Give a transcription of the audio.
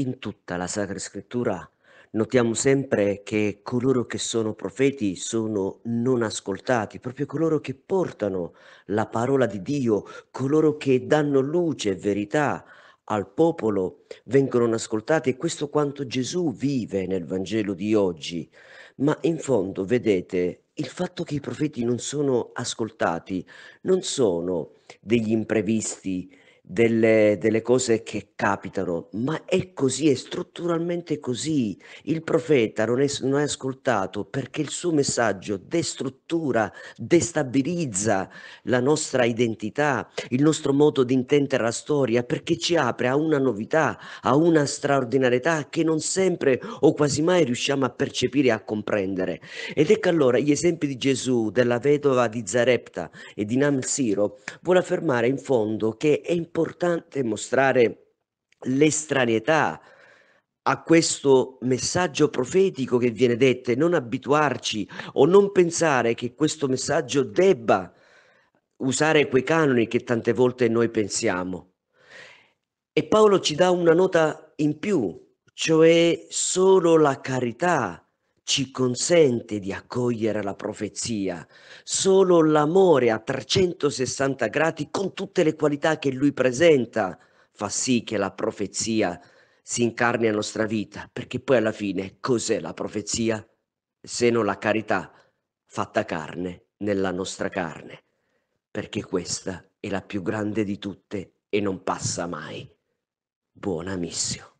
In tutta la Sacra Scrittura notiamo sempre che coloro che sono profeti sono non ascoltati, proprio coloro che portano la parola di Dio, coloro che danno luce e verità al popolo, vengono non ascoltati e questo quanto Gesù vive nel Vangelo di oggi. Ma in fondo, vedete, il fatto che i profeti non sono ascoltati non sono degli imprevisti delle, delle, cose che capitano, ma è così, è strutturalmente così. Il profeta non è, non è ascoltato perché il suo messaggio destruttura, destabilizza la nostra identità, il nostro modo di intendere la storia, perché ci apre a una novità, a una straordinarietà che non sempre o quasi mai riusciamo a percepire e a comprendere. Ed ecco allora gli esempi di Gesù, della vedova di Zarepta e di Nam Namsiro, vuole affermare in fondo che è importante importante mostrare l'estranietà a questo messaggio profetico che viene detto, e non abituarci o non pensare che questo messaggio debba usare quei canoni che tante volte noi pensiamo. E Paolo ci dà una nota in più, cioè solo la carità ci consente di accogliere la profezia. Solo l'amore a 360 gradi con tutte le qualità che lui presenta fa sì che la profezia si incarni nella nostra vita, perché poi alla fine cos'è la profezia? Se non la carità fatta carne nella nostra carne, perché questa è la più grande di tutte e non passa mai. Buona missione.